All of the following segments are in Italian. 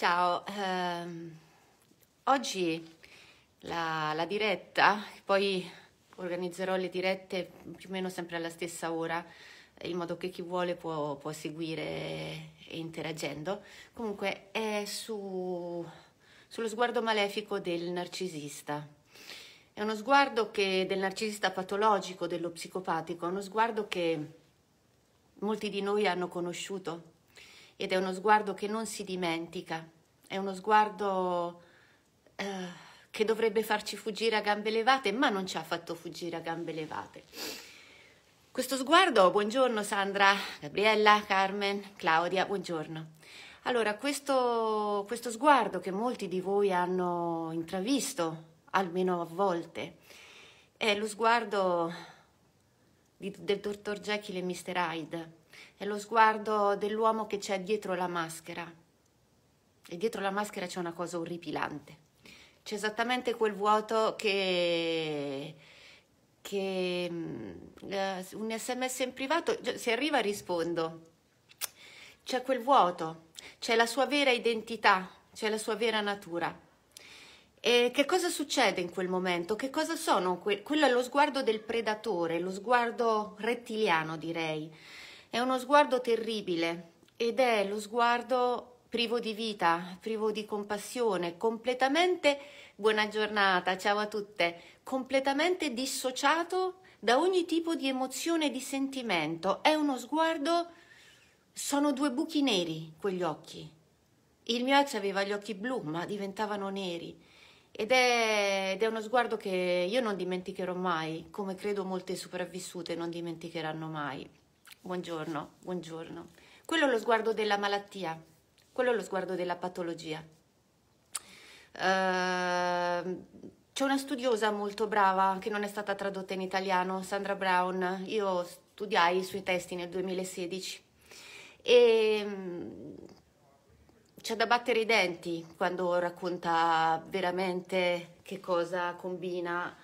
Ciao, ehm, oggi la, la, diretta, poi organizzerò le dirette più o meno sempre alla stessa ora, in modo che chi vuole può, può seguire interagendo. Comunque è su, sullo sguardo malefico del narcisista. È uno sguardo che, del narcisista patologico, dello psicopatico, è uno sguardo che molti di noi hanno conosciuto ed è uno sguardo che non si dimentica, è uno sguardo eh, che dovrebbe farci fuggire a gambe levate, ma non ci ha fatto fuggire a gambe levate. Questo sguardo, buongiorno Sandra, Gabriella, Carmen, Claudia, buongiorno. Allora, questo, questo sguardo che molti di voi hanno intravisto, almeno a volte, è lo sguardo di, del dottor Jekyll e Mr. Hyde, è lo sguardo dell'uomo che c'è dietro la maschera. E dietro la maschera c'è una cosa orripilante. C'è esattamente quel vuoto che, che uh, un sms in privato, se arriva rispondo. C'è quel vuoto, c'è la sua vera identità, c'è la sua vera natura. E che cosa succede in quel momento? Che cosa sono? Que- quello è lo sguardo del predatore, lo sguardo rettiliano direi è uno sguardo terribile ed è lo sguardo privo di vita, privo di compassione, completamente, buona giornata, ciao a tutte, completamente dissociato da ogni tipo di emozione e di sentimento. È uno sguardo, sono due buchi neri quegli occhi. Il mio ex aveva gli occhi blu, ma diventavano neri. Ed è, ed è uno sguardo che io non dimenticherò mai, come credo molte sopravvissute non dimenticheranno mai. Buongiorno, buongiorno. Quello è lo sguardo della malattia, quello è lo sguardo della patologia. Uh, c'è una studiosa molto brava che non è stata tradotta in italiano, Sandra Brown. Io studiai i suoi testi nel 2016 e ehm, c'è da battere i denti quando racconta veramente che cosa combina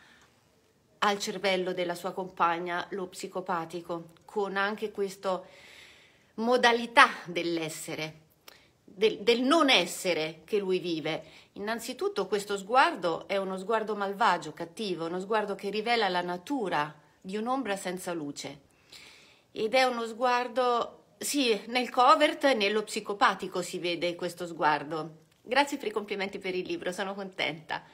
al cervello della sua compagna lo psicopatico con anche questa modalità dell'essere, del, del, non essere che lui vive. Innanzitutto questo sguardo è uno sguardo malvagio, cattivo, uno sguardo che rivela la natura di un'ombra senza luce. Ed è uno sguardo, sì, nel covert e nello psicopatico si vede questo sguardo. Grazie per i complimenti per il libro, sono contenta.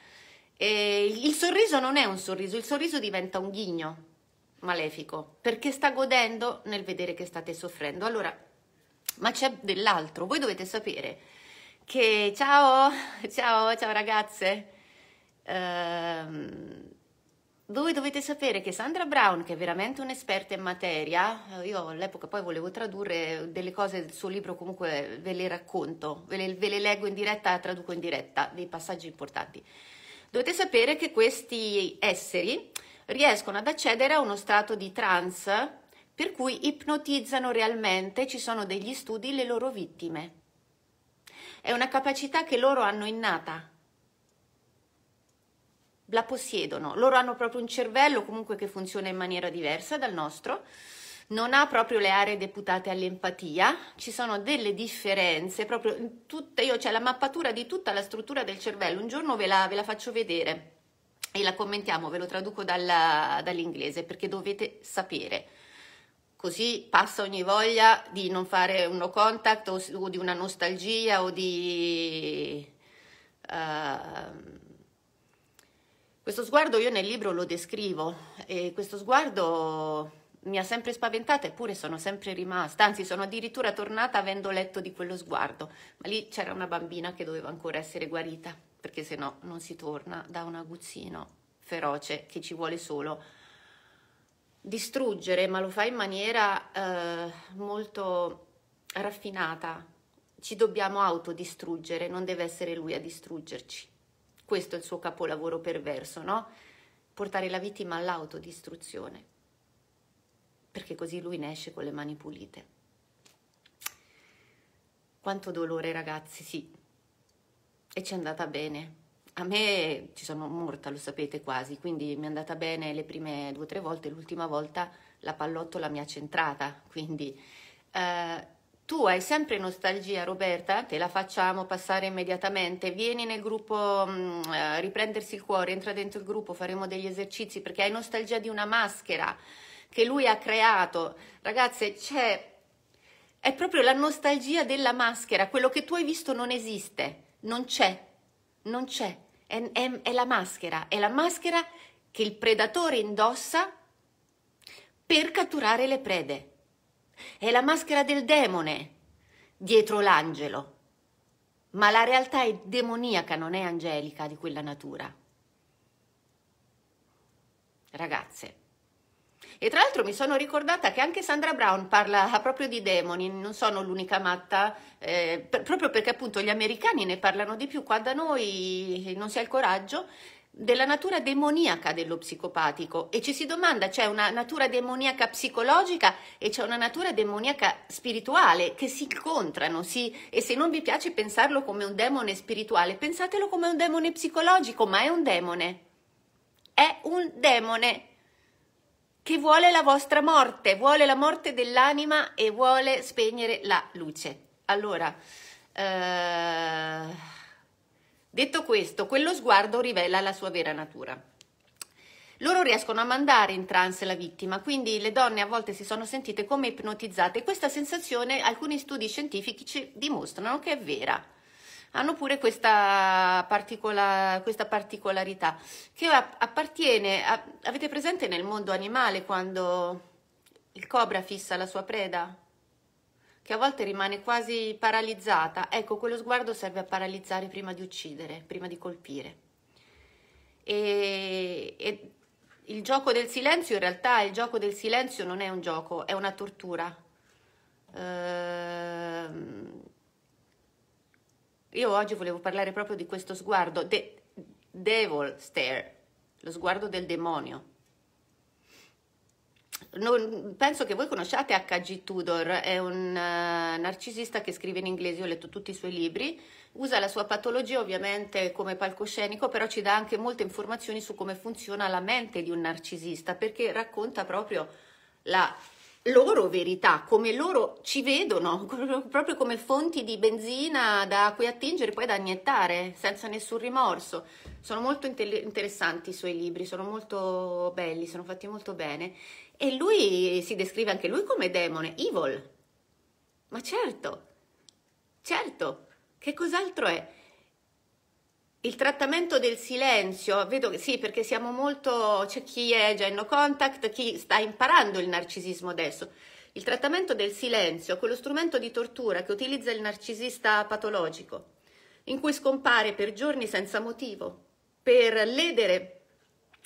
E il sorriso non è un sorriso, il sorriso diventa un ghigno, malefico, perché sta godendo nel vedere che state soffrendo. Allora, ma c'è dell'altro, voi dovete sapere che ciao, ciao, ciao ragazze. Ehm, voi dovete sapere che Sandra Brown, che è veramente un'esperta in materia, eh, io all'epoca poi volevo tradurre delle cose del suo libro, comunque ve le racconto, ve le, ve le leggo in diretta, traduco in diretta dei passaggi importanti. Dovete sapere che questi esseri riescono ad accedere a uno stato di trance per cui ipnotizzano realmente, ci sono degli studi, le loro vittime. È una capacità che loro hanno innata, la possiedono, loro hanno proprio un cervello comunque che funziona in maniera diversa dal nostro, non ha proprio le aree deputate all'empatia, ci sono delle differenze, proprio tutte, io c'è cioè, la mappatura di tutta la struttura del cervello, un giorno ve la, ve la faccio vedere e la commentiamo, ve lo traduco dalla, dall'inglese perché dovete sapere. Così passa ogni voglia di non fare un no contact o, o di una nostalgia o di... Uh, questo sguardo io nel libro lo descrivo e questo sguardo mi ha sempre spaventata eppure sono sempre rimasta, anzi sono addirittura tornata avendo letto di quello sguardo, ma lì c'era una bambina che doveva ancora essere guarita perché se no non si torna da un aguzzino feroce che ci vuole solo distruggere, ma lo fa in maniera eh, molto raffinata. Ci dobbiamo autodistruggere, non deve essere lui a distruggerci. Questo è il suo capolavoro perverso, no? Portare la vittima all'autodistruzione, perché così lui ne esce con le mani pulite. Quanto dolore, ragazzi, sì, e ci è andata bene. A me ci sono morta, lo sapete quasi, quindi mi è andata bene le prime due o tre volte, l'ultima volta la pallottola mi ha centrata, quindi eh, tu hai sempre nostalgia Roberta, te la facciamo passare immediatamente, vieni nel gruppo mh, mm, eh, riprendersi il cuore, entra dentro il gruppo, faremo degli esercizi perché hai nostalgia di una maschera che lui ha creato, ragazze c'è, è proprio la nostalgia della maschera, quello che tu hai visto non esiste, non c'è, non c'è, è, è, è la maschera, è la maschera che il predatore indossa per catturare le prede. È la maschera del demone dietro l'angelo. Ma la realtà è demoniaca, non è angelica di quella natura. Ragazze, e tra l'altro mi sono ricordata che anche Sandra Brown parla proprio di demoni, non sono l'unica matta, eh, per, proprio perché appunto gli americani ne parlano di più, qua da noi eh, non si ha il coraggio della natura demoniaca dello psicopatico e ci si domanda c'è una natura demoniaca psicologica e c'è una natura demoniaca spirituale che si incontrano si, e se non vi piace pensarlo come un demone spirituale pensatelo come un demone psicologico ma è un demone è un demone che vuole la vostra morte, vuole la morte dell'anima e vuole spegnere la luce. Allora, eh, detto questo, quello sguardo rivela la sua vera natura. Loro riescono a mandare in trance la vittima, quindi le donne a volte si sono sentite come ipnotizzate. Questa sensazione alcuni studi scientifici dimostrano che è vera hanno pure questa, particola, questa particolarità che appartiene, a, avete presente nel mondo animale quando il cobra fissa la sua preda? che a volte rimane quasi paralizzata, ecco, quello sguardo serve a paralizzare prima di uccidere, prima di colpire. E, e, il gioco del silenzio, in realtà, il gioco del silenzio non è un gioco, è una tortura. Ehm, io oggi volevo parlare proprio di questo sguardo, de- devil stare, lo sguardo del demonio. Non, penso che voi conosciate H.G. Tudor, è un uh, narcisista che scrive in inglese, io ho letto tutti i suoi libri, usa la sua patologia ovviamente come palcoscenico, però ci dà anche molte informazioni su come funziona la mente di un narcisista, perché racconta proprio la loro verità, come loro ci vedono, proprio come fonti di benzina da cui attingere e poi da iniettare senza nessun rimorso. Sono molto interessanti i suoi libri, sono molto belli, sono fatti molto bene. E lui si descrive anche lui come demone, evil. Ma certo, certo, che cos'altro è? Il trattamento del silenzio, vedo che sì, perché siamo molto, c'è chi è già in no contact, chi sta imparando il narcisismo adesso. Il trattamento del silenzio, quello strumento di tortura che utilizza il narcisista patologico, in cui scompare per giorni senza motivo, per ledere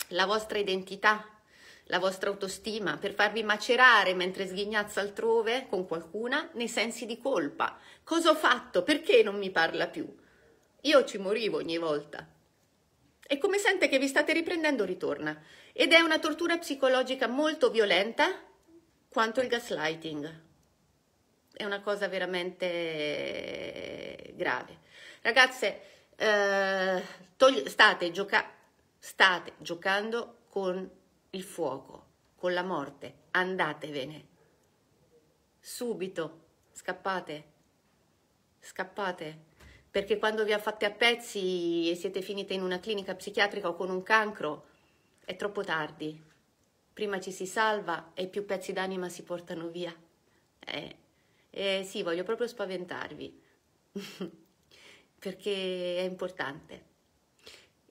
la vostra identità, la vostra autostima, per farvi macerare mentre sghignazza altrove con qualcuna nei sensi di colpa. Cosa ho fatto? Perché non mi parla più? Io ci morivo ogni volta. E come sente che vi state riprendendo ritorna. Ed è una tortura psicologica molto violenta quanto il gaslighting. È una cosa veramente eh, grave. Ragazze, eh, togli- state, gioca- state giocando con il fuoco, con la morte. Andatevene. Subito. Scappate. Scappate perché quando vi ha fatti a pezzi e siete finite in una clinica psichiatrica o con un cancro, è troppo tardi. Prima ci si salva e più pezzi d'anima si portano via. Eh, eh sì, voglio proprio spaventarvi, perché è importante.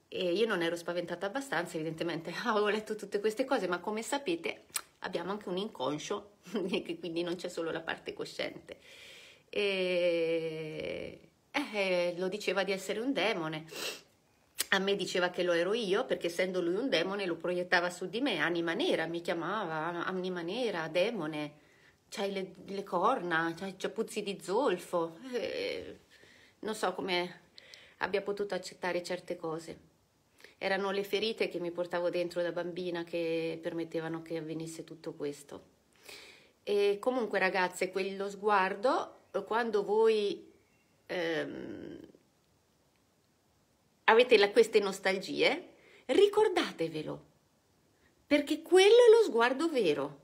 E io non ero spaventata abbastanza, evidentemente avevo letto tutte queste cose, ma come sapete abbiamo anche un inconscio, quindi non c'è solo la parte cosciente. E eh, lo diceva di essere un demone. A me diceva che lo ero io, perché essendo lui un demone lo proiettava su di me, anima nera, mi chiamava anima nera, demone, c'hai le, le corna, c'hai, puzzi di zolfo. Eh, non so come abbia potuto accettare certe cose. Erano le ferite che mi portavo dentro da bambina che permettevano che avvenisse tutto questo. E comunque ragazze, quello sguardo, quando voi ehm, avete la, queste nostalgie, ricordatevelo, perché quello è lo sguardo vero.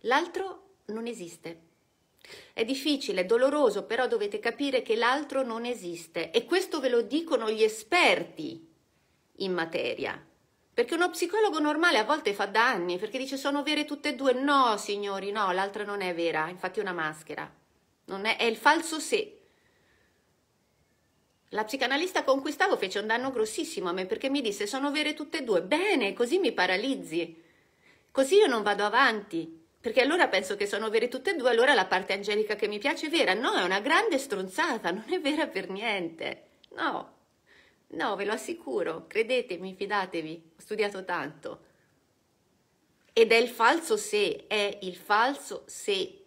L'altro non esiste. È difficile, è doloroso, però dovete capire che l'altro non esiste e questo ve lo dicono gli esperti in materia. Perché uno psicologo normale a volte fa danni, perché dice sono vere tutte e due. No, signori, no, l'altra non è vera, infatti è una maschera. È, è il falso sé. La psicanalista con cui stavo fece un danno grossissimo a me perché mi disse sono vere tutte e due. Bene, così mi paralizzi. Così io non vado avanti. Perché allora penso che sono vere tutte e due, allora la parte angelica che mi piace è vera. No, è una grande stronzata, non è vera per niente. No, no, ve lo assicuro, credetemi, fidatevi, ho studiato tanto. Ed è il falso se, è il falso se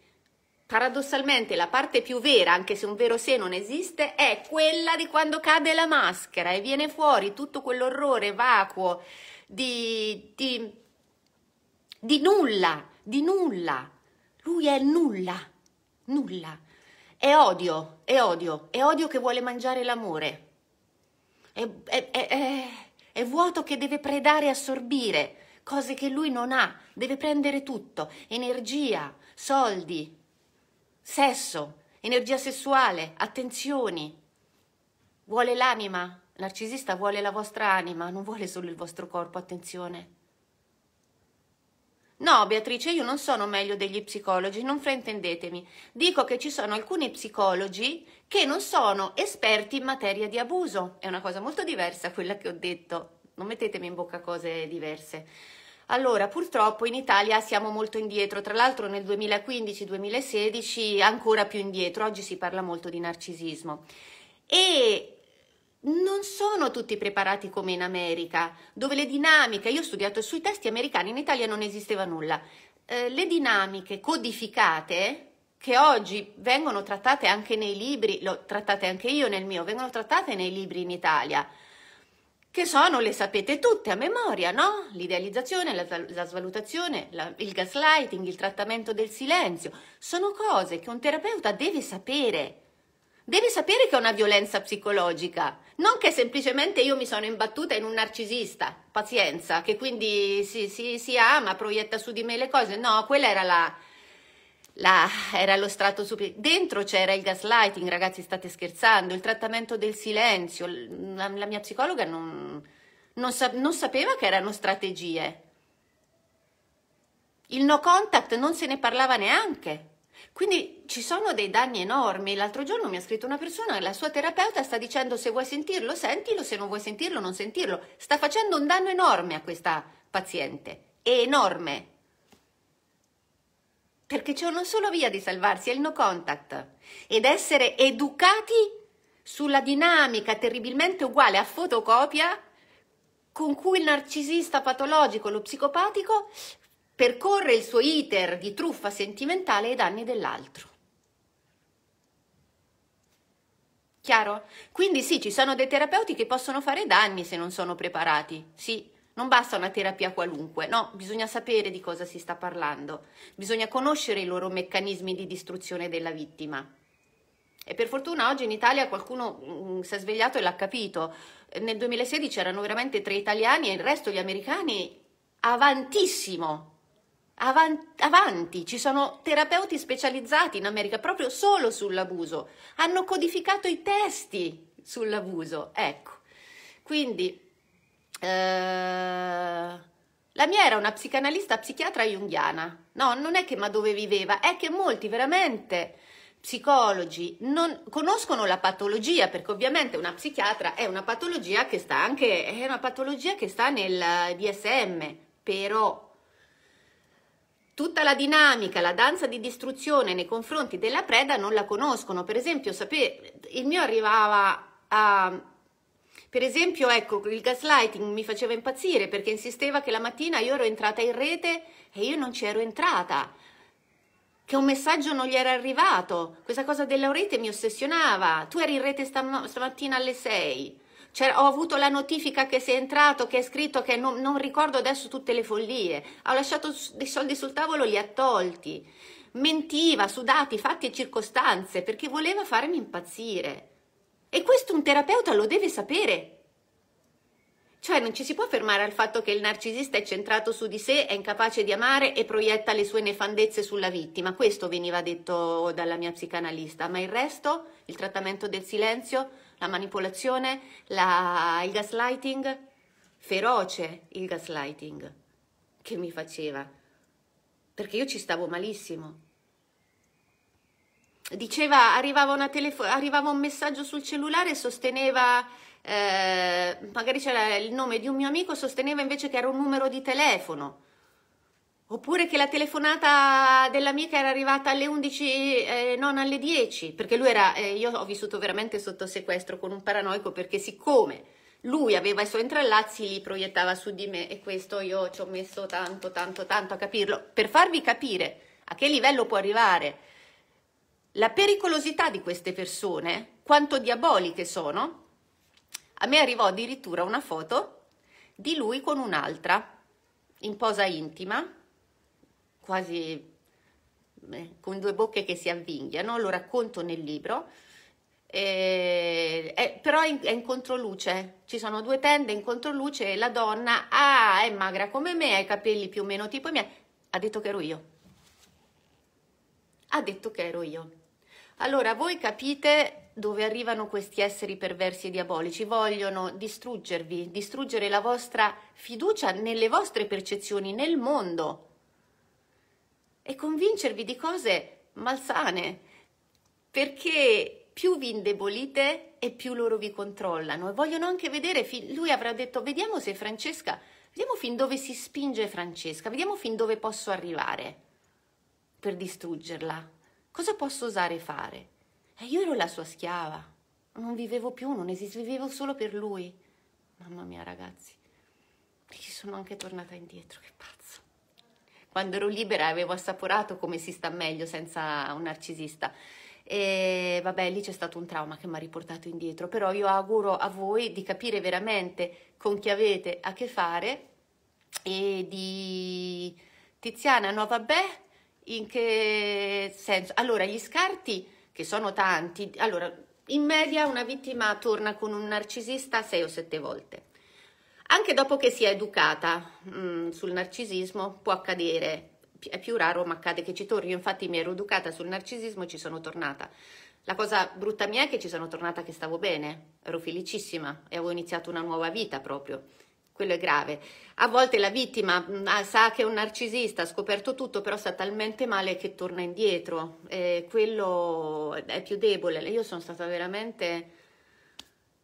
paradossalmente la parte più vera, anche se un vero sé non esiste, è quella di quando cade la maschera e viene fuori tutto quell'orrore vacuo di, di, di nulla, di nulla. Lui è nulla, nulla. È odio, è odio, è odio che vuole mangiare l'amore. È, è, è, è vuoto che deve predare e assorbire cose che lui non ha, deve prendere tutto, energia, soldi, sesso, energia sessuale, attenzioni. Vuole l'anima. Il narcisista vuole la vostra anima, non vuole solo il vostro corpo, attenzione. No, Beatrice, io non sono meglio degli psicologi, non fraintendetemi. Dico che ci sono alcuni psicologi che non sono esperti in materia di abuso. È una cosa molto diversa quella che ho detto. Non mettetemi in bocca cose diverse. Allora, purtroppo in Italia siamo molto indietro, tra l'altro nel 2015-2016 ancora più indietro, oggi si parla molto di narcisismo. E non sono tutti preparati come in America, dove le dinamiche, io ho studiato sui testi americani, in Italia non esisteva nulla, eh, le dinamiche codificate che oggi vengono trattate anche nei libri, l'ho trattate anche io nel mio, vengono trattate nei libri in Italia che sono, le sapete tutte a memoria, no? L'idealizzazione, la, la svalutazione, la, il gaslighting, il trattamento del silenzio, sono cose che un terapeuta deve sapere. Deve sapere che è una violenza psicologica, non che semplicemente io mi sono imbattuta in un narcisista, pazienza, che quindi si, si, si ama, proietta su di me le cose. No, quella era la, la, era lo strato superiore. Dentro c'era il gaslighting, ragazzi, state scherzando, il trattamento del silenzio. La, la mia psicologa non, non, sa, non sapeva che erano strategie. Il no contact non se ne parlava neanche. Quindi ci sono dei danni enormi. L'altro giorno mi ha scritto una persona e la sua terapeuta sta dicendo se vuoi sentirlo, sentilo, se non vuoi sentirlo, non sentirlo. Sta facendo un danno enorme a questa paziente. È enorme. Perché c'è una sola via di salvarsi, è il no contact. Ed essere educati sulla dinamica terribilmente uguale a fotocopia con cui il narcisista patologico, lo psicopatico, percorre il suo iter di truffa sentimentale ai danni dell'altro. Chiaro? Quindi sì, ci sono dei terapeuti che possono fare danni se non sono preparati, sì, non basta una terapia qualunque, no, bisogna sapere di cosa si sta parlando, bisogna conoscere i loro meccanismi di distruzione della vittima. E per fortuna oggi in Italia qualcuno mm, si è svegliato e l'ha capito. Nel 2016 erano veramente tre italiani e il resto gli americani avantissimo. Avant- avanti, ci sono terapeuti specializzati in America proprio solo sull'abuso. Hanno codificato i testi sull'abuso. Ecco. Quindi eh, la mia era una psicanalista psichiatra junghiana. No, non è che ma dove viveva, è che molti veramente psicologi non conoscono la patologia, perché ovviamente una psichiatra è una patologia che sta anche è una patologia che sta nel DSM, però tutta la dinamica, la danza di distruzione nei confronti della preda non la conoscono. Per esempio, sapete, il mio arrivava a per esempio, ecco, il gaslighting mi faceva impazzire perché insisteva che la mattina io ero entrata in rete e io non ci ero entrata, che un messaggio non gli era arrivato. Questa cosa della rete mi ossessionava. Tu eri in rete stam- stamattina alle 6. Cioè, ho avuto la notifica che sei entrato, che è scritto, che non, non ricordo adesso tutte le follie. Ho lasciato dei soldi sul tavolo, li ha tolti. Mentiva su dati, fatti e circostanze perché voleva farmi impazzire. E questo un terapeuta lo deve sapere. Cioè non ci si può fermare al fatto che il narcisista è centrato su di sé, è incapace di amare e proietta le sue nefandezze sulla vittima. Questo veniva detto dalla mia psicanalista, ma il resto, il trattamento del silenzio, la manipolazione, la... il gaslighting, feroce il gaslighting che mi faceva, perché io ci stavo malissimo diceva arrivava, una telefo- arrivava un messaggio sul cellulare e sosteneva eh, magari c'era il nome di un mio amico sosteneva invece che era un numero di telefono oppure che la telefonata dell'amica era arrivata alle 11 eh, non alle 10 perché lui era eh, io ho vissuto veramente sotto sequestro con un paranoico perché siccome lui aveva i suoi intrallazzi li proiettava su di me e questo io ci ho messo tanto tanto tanto a capirlo per farvi capire a che livello può arrivare la pericolosità di queste persone, quanto diaboliche sono, a me arrivò addirittura una foto di lui con un'altra, in posa intima, quasi eh, con due bocche che si avvinghiano, lo racconto nel libro, eh, eh, però è in, è in, controluce, ci sono due tende in controluce e la donna, ah, è magra come me, ha i capelli più o meno tipo i miei, ha detto che ero io. Ha detto che ero io. Allora, voi capite dove arrivano questi esseri perversi e diabolici? Vogliono distruggervi, distruggere la vostra fiducia nelle vostre percezioni, nel mondo e convincervi di cose malsane, perché più vi indebolite e più loro vi controllano e vogliono anche vedere, lui avrà detto, vediamo se Francesca, vediamo fin dove si spinge Francesca, vediamo fin dove posso arrivare per distruggerla, Cosa posso osare fare? E eh, io ero la sua schiava. Non vivevo più, non esistevo, vivevo solo per lui. Mamma mia, ragazzi. E ci sono anche tornata indietro, che pazzo. Quando ero libera avevo assaporato come si sta meglio senza un narcisista. E vabbè, lì c'è stato un trauma che mi ha riportato indietro, però io auguro a voi di capire veramente con chi avete a che fare e di Tiziana Nuova Beh in che senso? Allora, gli scarti, che sono tanti, allora, in media una vittima torna con un narcisista sei o sette volte. Anche dopo che si è educata mh, mm, sul narcisismo può accadere, è più raro ma accade che ci torni, Io infatti mi ero educata sul narcisismo e ci sono tornata. La cosa brutta mia è che ci sono tornata che stavo bene, ero felicissima e avevo iniziato una nuova vita proprio quello è grave. A volte la vittima mm, ah, sa che è un narcisista, ha scoperto tutto, però sta talmente male che torna indietro. Eh, quello è più debole. Io sono stata veramente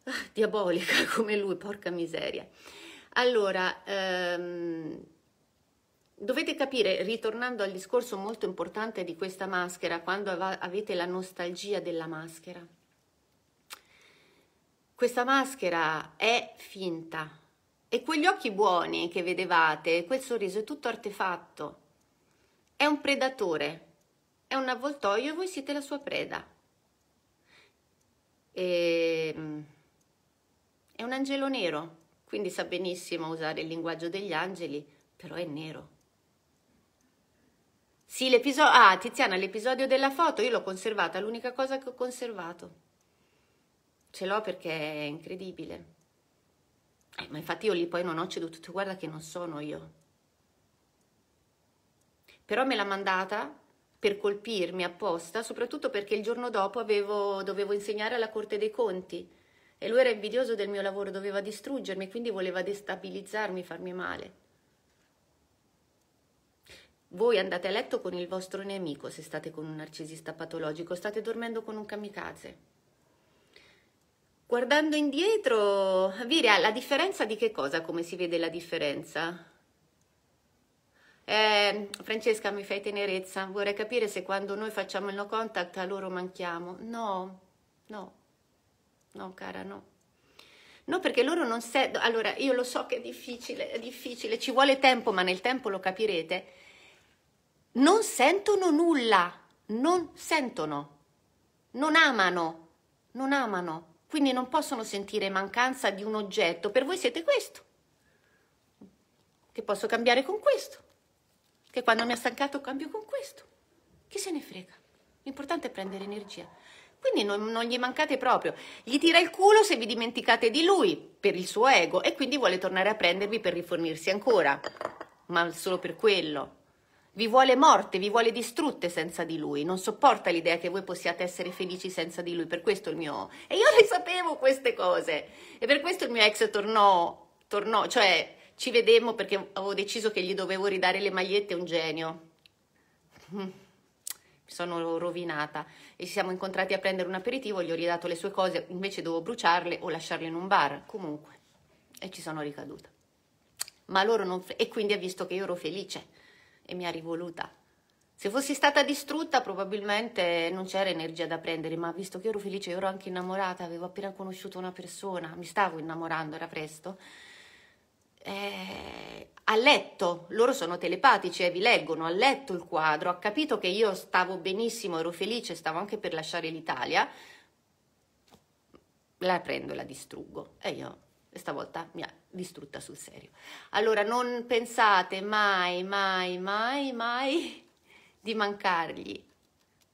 ah, diabolica come lui, porca miseria. Allora, ehm, dovete capire, ritornando al discorso molto importante di questa maschera, quando av- avete la nostalgia della maschera. Questa maschera è finta, e quegli occhi buoni che vedevate, quel sorriso è tutto artefatto. È un predatore, è un avvoltoio e voi siete la sua preda. E... Ehm, è un angelo nero, quindi sa benissimo usare il linguaggio degli angeli, però è nero. Sì, l'episodio... Ah, Tiziana, l'episodio della foto io l'ho conservata, l'unica cosa che ho conservato. Ce l'ho perché è incredibile. Eh, ma infatti io lì poi non ho ceduto, tu guarda che non sono io. Però me l'ha mandata per colpirmi apposta, soprattutto perché il giorno dopo avevo, dovevo insegnare alla Corte dei Conti e lui era invidioso del mio lavoro, doveva distruggermi, quindi voleva destabilizzarmi, farmi male. Voi andate a letto con il vostro nemico se state con un narcisista patologico, state dormendo con un kamikaze. Guardando indietro, Viria, la differenza di che cosa? Come si vede la differenza? Eh, Francesca, mi fai tenerezza. Vorrei capire se quando noi facciamo il no contact a loro manchiamo. No, no, no, cara, no. No, perché loro non servono. Allora, io lo so che è difficile, è difficile, ci vuole tempo, ma nel tempo lo capirete. Non sentono nulla, non sentono, non amano, non amano. Quindi non possono sentire mancanza di un oggetto. Per voi siete questo, che posso cambiare con questo, che quando mi ha stancato cambio con questo. Chi se ne frega? L'importante è prendere energia. Quindi non, non gli mancate proprio. Gli tira il culo se vi dimenticate di lui per il suo ego e quindi vuole tornare a prendervi per rifornirsi ancora, ma solo per quello. Vi vuole morte, vi vuole distrutte senza di lui, non sopporta l'idea che voi possiate essere felici senza di lui, per questo il mio... E io le sapevo queste cose, e per questo il mio ex tornò, tornò, cioè ci vedemmo perché avevo deciso che gli dovevo ridare le magliette, un genio. Mm. Mi sono rovinata e ci siamo incontrati a prendere un aperitivo, gli ho ridato le sue cose, invece dovevo bruciarle o lasciarle in un bar, comunque, e ci sono ricaduta. Ma loro non... e quindi ha visto che io ero felice e mi ha rivoluta. Se fossi stata distrutta probabilmente non c'era energia da prendere, ma visto che ero felice, ero anche innamorata, avevo appena conosciuto una persona, mi stavo innamorando, era presto. Eh, ha letto, loro sono telepatici e eh, vi leggono, ha letto il quadro, ha capito che io stavo benissimo, ero felice, stavo anche per lasciare l'Italia, la prendo e la distruggo. E io, stavolta mi ha distrutta sul serio. Allora non pensate mai, mai, mai, mai di mancargli.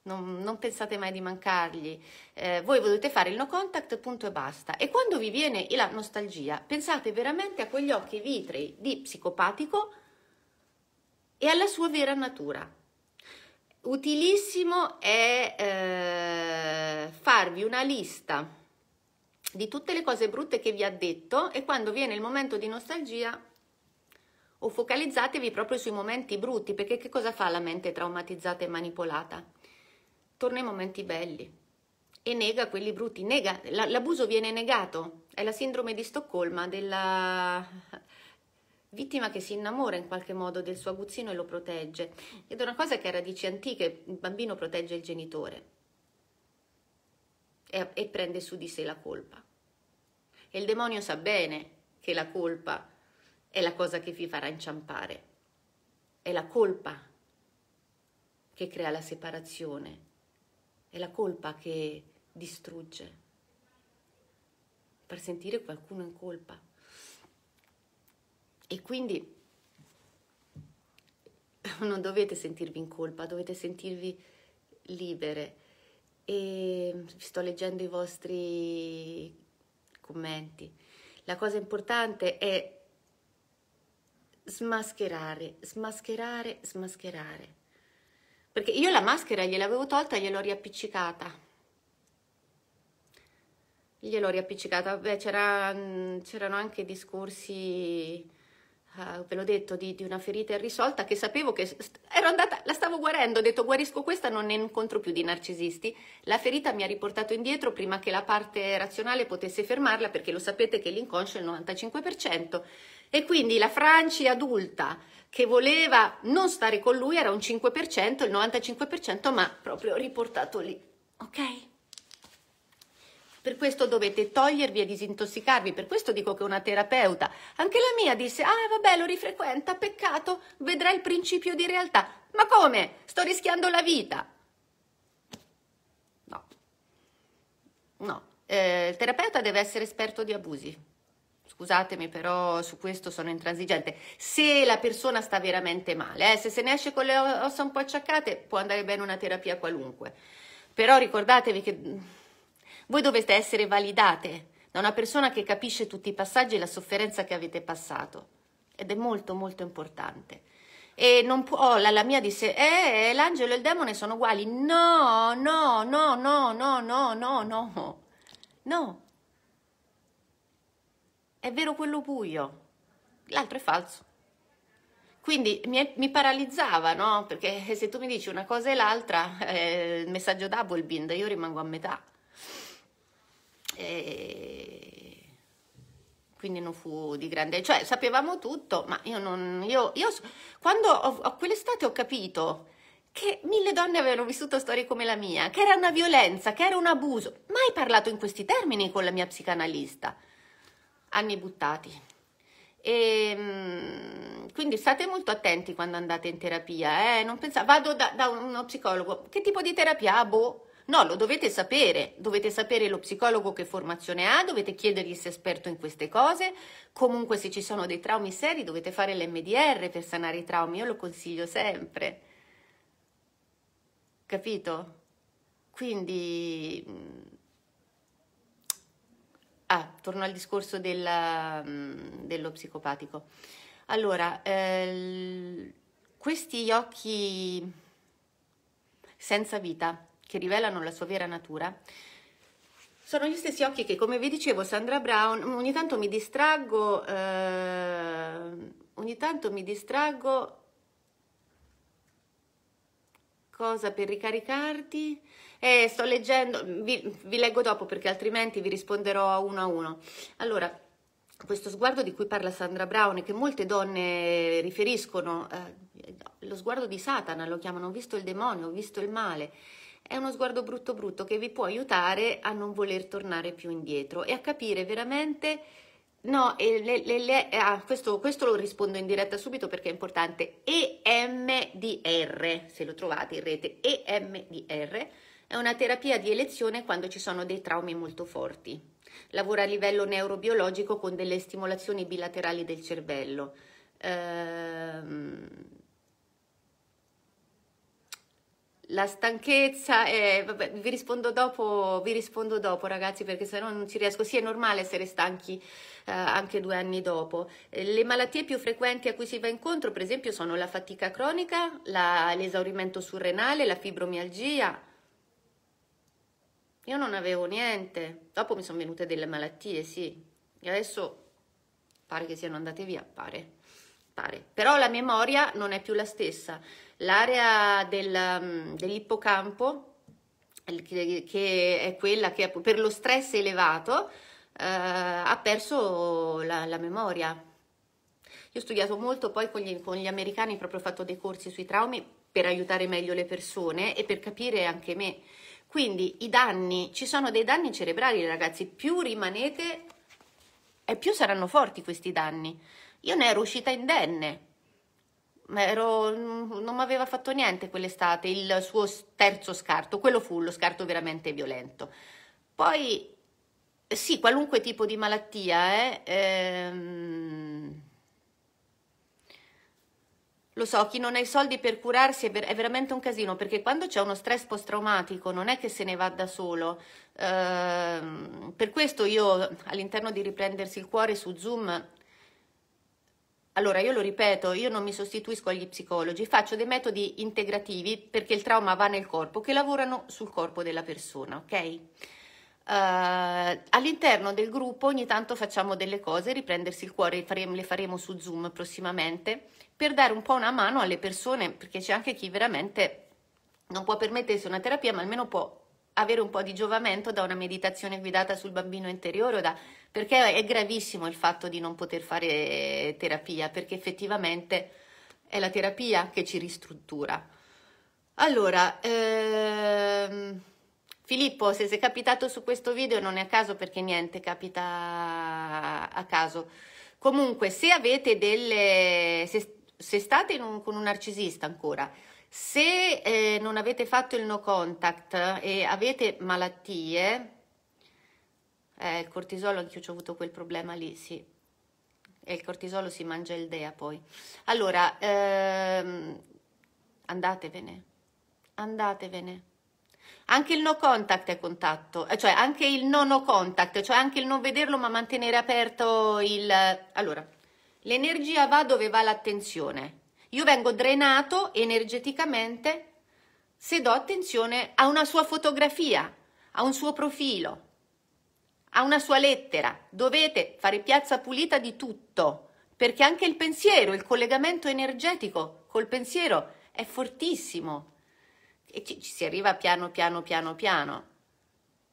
Non, non pensate mai di mancargli. Eh, voi volete fare il no contact, punto e basta. E quando vi viene la nostalgia, pensate veramente a quegli occhi vitrei di psicopatico e alla sua vera natura. Utilissimo è eh, farvi una lista di tutte le cose brutte che vi ha detto e quando viene il momento di nostalgia o focalizzatevi proprio sui momenti brutti, perché che cosa fa la mente traumatizzata e manipolata? Torna ai momenti belli e nega quelli brutti, nega, l'abuso viene negato, è la sindrome di Stoccolma della vittima che si innamora in qualche modo del suo aguzzino e lo protegge. Ed è una cosa che ha radici antiche, il bambino protegge il genitore e, e prende su di sé la colpa. E il demonio sa bene che la colpa è la cosa che vi farà inciampare, è la colpa che crea la separazione, è la colpa che distrugge, per sentire qualcuno in colpa. E quindi non dovete sentirvi in colpa, dovete sentirvi libere e sto leggendo i vostri commenti. La cosa importante è smascherare, smascherare, smascherare. Perché io la maschera gliel'avevo tolta e gliel'ho riappiccicata. Gliel'ho riappiccicata, Beh, c'era, mm, c'erano anche discorsi uh, ve l'ho detto, di, di, una ferita irrisolta che sapevo che ero andata, la stavo guarendo, ho detto guarisco questa, non ne incontro più di narcisisti. La ferita mi ha riportato indietro prima che la parte razionale potesse fermarla, perché lo sapete che l'inconscio è il 95%. E quindi la Franci adulta che voleva non stare con lui era un 5%, il 95% ma proprio riportato lì. Ok? Per questo dovete togliervi e disintossicarvi. Per questo dico che una terapeuta, anche la mia, disse: Ah, vabbè, lo rifrequenta, peccato, vedrà il principio di realtà. Ma come? Sto rischiando la vita. No, no. Eh, il terapeuta deve essere esperto di abusi scusatemi, però su questo sono intransigente. Se la persona sta veramente male, eh, se se ne esce con le ossa un po' acciaccate, può andare bene una terapia qualunque. Però ricordatevi che voi dovete essere validate da una persona che capisce tutti i passaggi e la sofferenza che avete passato. Ed è molto molto importante. E non può, la, la mia disse, eh, l'angelo e il demone sono uguali. No, no, no, no, no, no, no, no. No. È vero quello buio, l'altro è falso. Quindi mi, mi paralizzava, no? Perché se tu mi dici una cosa e l'altra, eh, il messaggio double bind, io rimango a metà e quindi non fu di grande, cioè sapevamo tutto, ma io non, io, io quando ho, quell'estate ho capito che mille donne avevano vissuto storie come la mia, che era una violenza, che era un abuso, mai parlato in questi termini con la mia psicanalista, anni buttati. E, ehm, quindi state molto attenti quando andate in terapia, eh? non pensate, vado da, da uno psicologo, che tipo di terapia? Ah, boh No, lo dovete sapere, dovete sapere lo psicologo che formazione ha, dovete chiedergli se è esperto in queste cose, comunque se ci sono dei traumi seri dovete fare l'MDR per sanare i traumi, io lo consiglio sempre. Capito? Quindi... Mm, ah, torno al discorso della, mm, dello psicopatico. Allora, eh, questi occhi senza vita che rivelano la sua vera natura, sono gli stessi occhi che, come vi dicevo, Sandra Brown, mm, ogni tanto mi distraggo, eh, ogni tanto mi distraggo, cosa per ricaricarti? Eh, sto leggendo, vi, vi leggo dopo perché altrimenti vi risponderò a uno a uno. Allora, questo sguardo di cui parla Sandra Brown e che molte donne riferiscono, eh, lo sguardo di Satana lo chiamano, ho visto il demonio, ho visto il male, è uno sguardo brutto brutto che vi può aiutare a non voler tornare più indietro e a capire veramente No, le, le, le, ah, questo, questo, lo rispondo in diretta subito perché è importante. EMDR, se lo trovate in rete, EMDR è una terapia di elezione quando ci sono dei traumi molto forti. Lavora a livello neurobiologico con delle stimolazioni bilaterali del cervello. Ehm, la stanchezza, eh, vabbè, vi rispondo dopo, vi rispondo dopo ragazzi perché se no non ci riesco, sì è normale essere stanchi eh, anche due anni dopo. Eh, le malattie più frequenti a cui si va incontro per esempio sono la fatica cronica, la, l'esaurimento surrenale, la fibromialgia. Io non avevo niente, dopo mi sono venute delle malattie, sì, e adesso pare che siano andate via, pare, pare. Però la memoria non è più la stessa L'area del, mm, dell'ippocampo, eh, che è quella che per lo stress elevato eh, ha perso la, la memoria. Io ho studiato molto poi con gli, con gli americani, proprio ho fatto dei corsi sui traumi per aiutare meglio le persone e per capire anche me. Quindi i danni, ci sono dei danni cerebrali ragazzi, più rimanete e più saranno forti questi danni. Io ne ero uscita indenne, Ero, mm, non mi aveva fatto niente quell'estate il suo terzo scarto, quello fu lo scarto veramente violento. Poi sì, qualunque tipo di malattia, eh, ehm, lo so, chi non ha i soldi per curarsi è, ver è veramente un casino, perché quando c'è uno stress post-traumatico non è che se ne va da solo. Eh, per questo io all'interno di Riprendersi il Cuore su Zoom allora, io lo ripeto, io non mi sostituisco agli psicologi, faccio dei metodi integrativi perché il trauma va nel corpo, che lavorano sul corpo della persona, ok? Uh, all'interno del gruppo ogni tanto facciamo delle cose, riprendersi il cuore, faremo, le faremo su Zoom prossimamente, per dare un po' una mano alle persone, perché c'è anche chi veramente non può permettersi una terapia, ma almeno può avere un po' di giovamento da una meditazione guidata sul bambino interiore, da, perché è gravissimo il fatto di non poter fare terapia, perché effettivamente è la terapia che ci ristruttura. Allora, ehm, Filippo, se sei capitato su questo video non è a caso perché niente capita a caso. Comunque, se avete delle... se, se state un, con un narcisista ancora, se eh, non avete fatto il no contact e avete malattie, eh, il cortisolo, anche io ho avuto quel problema lì, sì. E il cortisolo si mangia il DEA poi. Allora, ehm, andatevene, andatevene. Anche il no contact è contatto, eh, cioè anche il no no contact, cioè anche il non vederlo ma mantenere aperto il... Allora, l'energia va dove va l'attenzione. Io vengo drenato energeticamente se do attenzione a una sua fotografia, a un suo profilo, a una sua lettera. Dovete fare piazza pulita di tutto, perché anche il pensiero, il collegamento energetico col pensiero è fortissimo e ci, ci si arriva piano piano piano piano.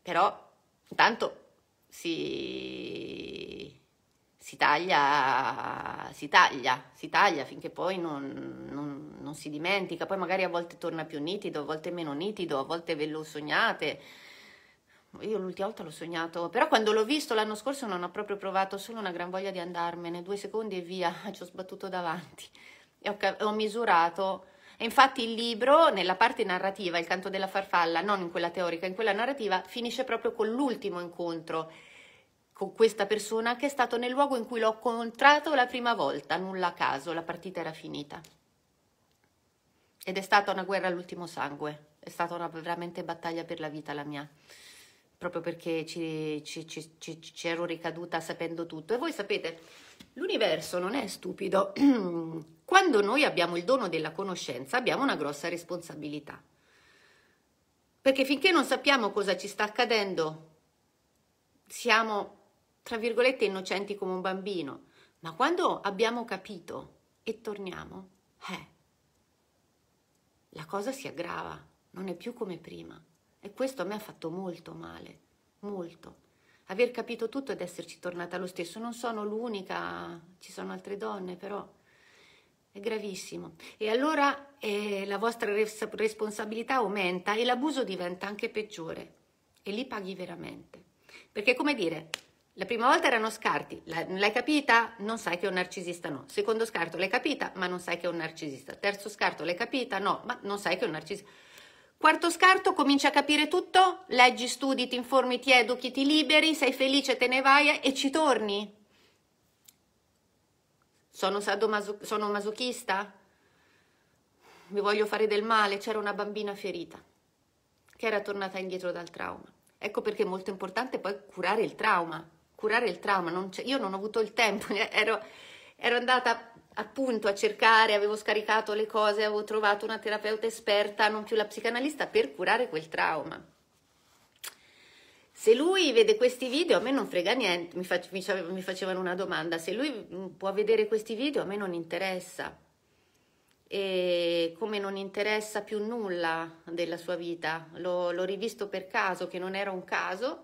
Però intanto si si taglia, si taglia, si taglia finché poi non, non, non, si dimentica, poi magari a volte torna più nitido, a volte meno nitido, a volte ve lo sognate. Io l'ultima volta l'ho sognato, però quando l'ho visto l'anno scorso non ho proprio provato, solo una gran voglia di andarmene, due secondi e via, ci ho sbattuto davanti e ho, ho misurato. E infatti il libro, nella parte narrativa, il canto della farfalla, non in quella teorica, in quella narrativa, finisce proprio con l'ultimo incontro con questa persona che è stato nel luogo in cui l'ho incontrato la prima volta, nulla a caso, la partita era finita. Ed è stata una guerra all'ultimo sangue, è stata una veramente battaglia per la vita la mia, proprio perché ci, ci, ci, ci ero ricaduta sapendo tutto. E voi sapete, l'universo non è stupido. Quando noi abbiamo il dono della conoscenza abbiamo una grossa responsabilità. Perché finché non sappiamo cosa ci sta accadendo, siamo tra virgolette, innocenti come un bambino. Ma quando abbiamo capito e torniamo, eh, la cosa si aggrava, non è più come prima. E questo a me ha fatto molto male, molto. Aver capito tutto ed esserci tornata lo stesso. Non sono l'unica, ci sono altre donne, però è gravissimo. E allora eh, la vostra res- responsabilità aumenta e l'abuso diventa anche peggiore. E lì paghi veramente. Perché come dire, la prima volta erano scarti, l'hai capita? Non sai che è un narcisista, no. Secondo scarto l'hai capita, ma non sai che è un narcisista. Terzo scarto l'hai capita, no, ma non sai che è un narcisista. Quarto scarto, cominci a capire tutto, leggi, studi, ti informi, ti educhi, ti liberi, sei felice, te ne vai e ci torni. Sono, sadomaso- sono masochista? Mi voglio fare del male? C'era una bambina ferita che era tornata indietro dal trauma. Ecco perché è molto importante poi curare il trauma, curare il trauma, non io non ho avuto il tempo, ero, ero andata appunto a cercare, avevo scaricato le cose, avevo trovato una terapeuta esperta, non più la psicanalista, per curare quel trauma. Se lui vede questi video, a me non frega niente, mi, face, mi, facevano una domanda, se lui mm, può vedere questi video, a me non interessa. E come non interessa più nulla della sua vita, l'ho rivisto per caso, che non era un caso,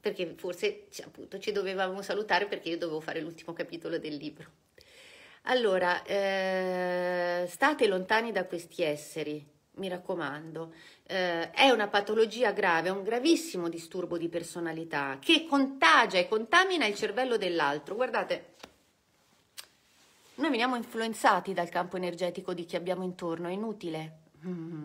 perché forse appunto ci dovevamo salutare perché io dovevo fare l'ultimo capitolo del libro. Allora, eh, state lontani da questi esseri, mi raccomando. Eh, è una patologia grave, è un gravissimo disturbo di personalità che contagia e contamina il cervello dell'altro. Guardate, noi veniamo influenzati dal campo energetico di chi abbiamo intorno, è inutile. Mm.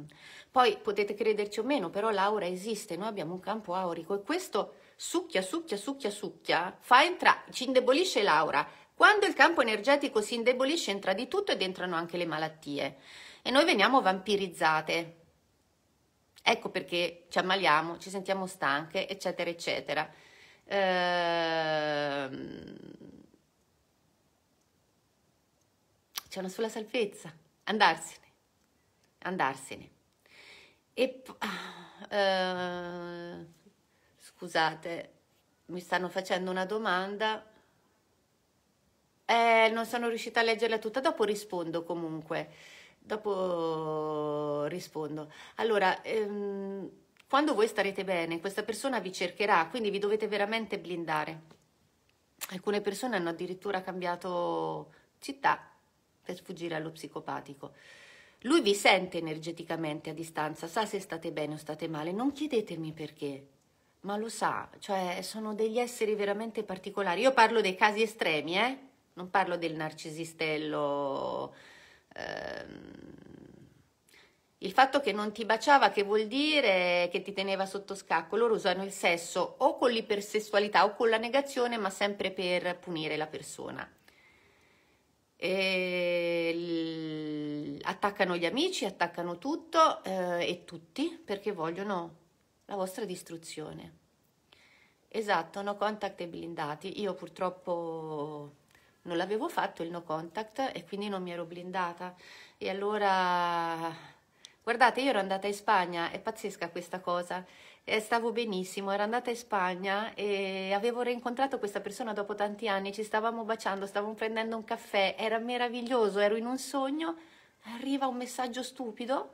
Poi potete crederci o meno, però l'aura esiste, noi abbiamo un campo aurico e questo succhia, succhia, succhia, succhia, fa entrare, ci indebolisce l'aura. Quando il campo energetico si indebolisce entra di tutto ed entrano anche le malattie e noi veniamo vampirizzate. Ecco perché ci ammaliamo, ci sentiamo stanche, eccetera, eccetera. Ehm... C'è una sola salvezza, andarsene, andarsene. E uh, scusate, mi stanno facendo una domanda. Eh, non sono riuscita a leggerla tutta, dopo rispondo comunque. Dopo rispondo. Allora, ehm, quando voi starete bene, questa persona vi cercherà, quindi vi dovete veramente blindare. Alcune persone hanno addirittura cambiato città per sfuggire allo psicopatico. Lui vi sente energeticamente a distanza, sa se state bene o state male, non chiedetemi perché, ma lo sa, cioè sono degli esseri veramente particolari. Io parlo dei casi estremi, eh? non parlo del narcisistello. Ehm... Il fatto che non ti baciava che vuol dire che ti teneva sotto scacco. Loro usano il sesso o con l'ipersessualità o con la negazione, ma sempre per punire la persona eh, attaccano gli amici, attaccano tutto eh, e tutti perché vogliono la vostra distruzione. Esatto, no contact e blindati. Io purtroppo non l'avevo fatto il no contact e quindi non mi ero blindata. E allora, guardate, io ero andata in Spagna, è pazzesca questa cosa eh, stavo benissimo, ero andata in Spagna e avevo rincontrato questa persona dopo tanti anni, ci stavamo baciando, stavamo prendendo un caffè, era meraviglioso, ero in un sogno, arriva un messaggio stupido,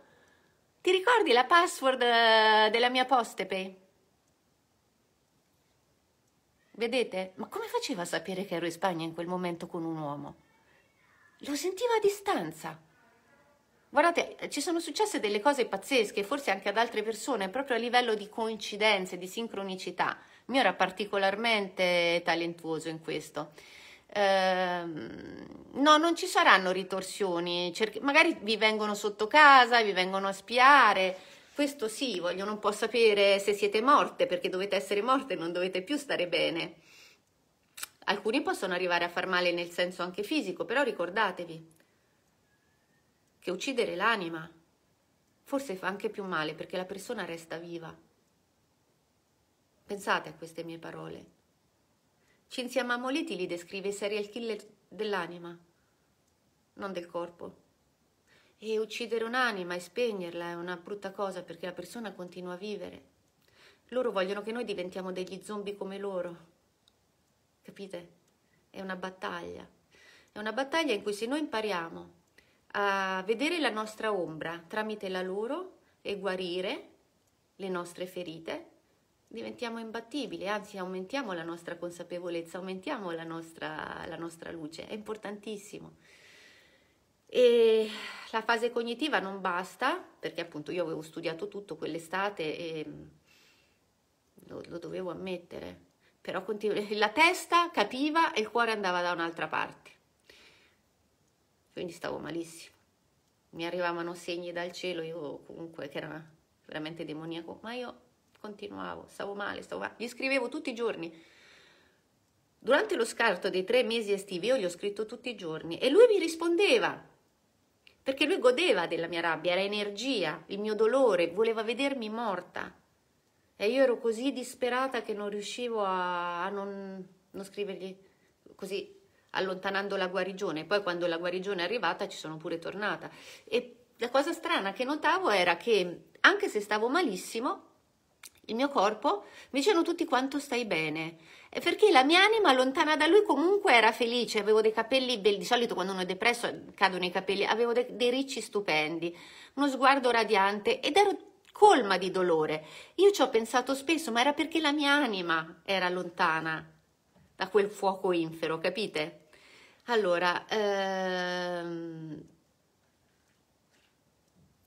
ti ricordi la password eh, della mia Postepay? Vedete? Ma come faceva a sapere che ero in Spagna in quel momento con un uomo? Lo sentiva a distanza. Guardate, ci sono successe delle cose pazzesche, forse anche ad altre persone, proprio a livello di coincidenze, di sincronicità. Il mio era particolarmente talentuoso in questo. Ehm, no, non ci saranno ritorsioni, Cerchi, magari vi vengono sotto casa, vi vengono a spiare. Questo sì, vogliono un po' sapere se siete morte, perché dovete essere morte, non dovete più stare bene. Alcuni possono arrivare a far male nel senso anche fisico, però ricordatevi, che uccidere l'anima forse fa anche più male perché la persona resta viva. Pensate a queste mie parole. Cinzia Mamoliti li descrive i serial killer dell'anima, non del corpo. E uccidere un'anima e spegnerla è una brutta cosa perché la persona continua a vivere. Loro vogliono che noi diventiamo degli zombie come loro. Capite? È una battaglia. È una battaglia in cui se noi impariamo a vedere la nostra ombra tramite la loro e guarire le nostre ferite, diventiamo imbattibili, anzi aumentiamo la nostra consapevolezza, aumentiamo la nostra, la nostra luce, è importantissimo. E la fase cognitiva non basta, perché appunto io avevo studiato tutto quell'estate e mm, lo, lo dovevo ammettere, però continu- la testa capiva e il cuore andava da un'altra parte quindi stavo malissimo. Mi arrivavano segni dal cielo, io comunque che era veramente demoniaco, ma io continuavo, stavo male, stavo male, gli scrivevo tutti i giorni. Durante lo scarto dei tre mesi estivi io gli ho scritto tutti i giorni e lui mi rispondeva, perché lui godeva della mia rabbia, era energia, il mio dolore, voleva vedermi morta. E io ero così disperata che non riuscivo a, a non, non scrivergli così allontanando la guarigione. Poi quando la guarigione è arrivata ci sono pure tornata. E la cosa strana che notavo era che anche se stavo malissimo, il mio corpo mi dicevano tutti quanto stai bene. E perché la mia anima lontana da lui comunque era felice, avevo dei capelli belli, di solito quando uno è depresso cadono i capelli, avevo de- dei ricci stupendi, uno sguardo radiante ed ero colma di dolore. Io ci ho pensato spesso, ma era perché la mia anima era lontana da quel fuoco infero, capite? Allora, ehm,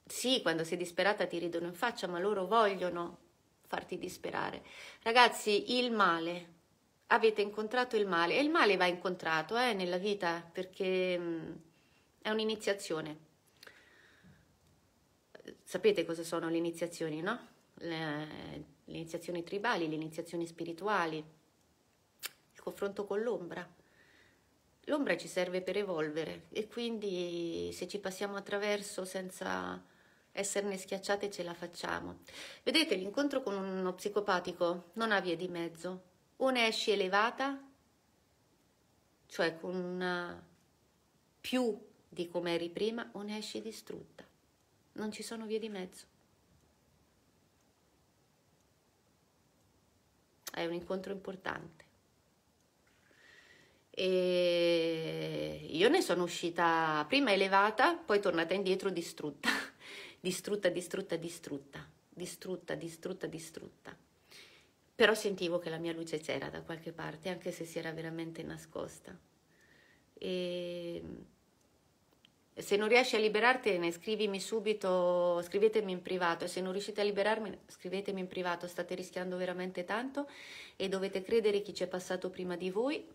sì, quando sei disperata ti ridono in faccia, ma loro vogliono farti disperare. Ragazzi, il male, avete incontrato il male, e il male va incontrato eh, nella vita perché mh, mm, è un'iniziazione. Sapete cosa sono le iniziazioni, no? Le, le iniziazioni tribali, le iniziazioni spirituali confronto con l'ombra. L'ombra ci serve per evolvere e quindi se ci passiamo attraverso senza esserne schiacciate ce la facciamo. Vedete, l'incontro con uno psicopatico non ha vie di mezzo. O ne esci elevata, cioè con una più di come eri prima, o ne esci distrutta. Non ci sono vie di mezzo. È un incontro importante e io ne sono uscita prima elevata, poi tornata indietro distrutta, distrutta, distrutta, distrutta, distrutta, distrutta, distrutta. Però sentivo che la mia luce c'era da qualche parte, anche se si era veramente nascosta. E mm, se non riesci a liberartene, scrivimi subito, scrivetemi in privato. E se non riuscite a liberarmi, scrivetemi in privato. State rischiando veramente tanto e dovete credere chi c'è passato prima di voi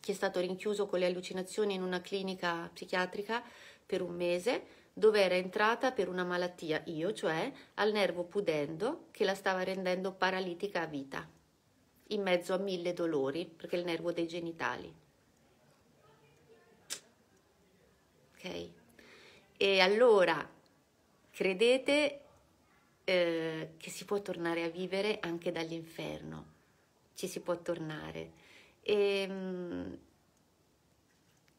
che è stato rinchiuso con le allucinazioni in una clinica psichiatrica per un mese, dove era entrata per una malattia, io cioè, al nervo pudendo che la stava rendendo paralitica a vita, in mezzo a mille dolori, perché è il nervo dei genitali. Ok? E allora credete eh, che si può tornare a vivere anche dall'inferno, ci si può tornare e, ehm,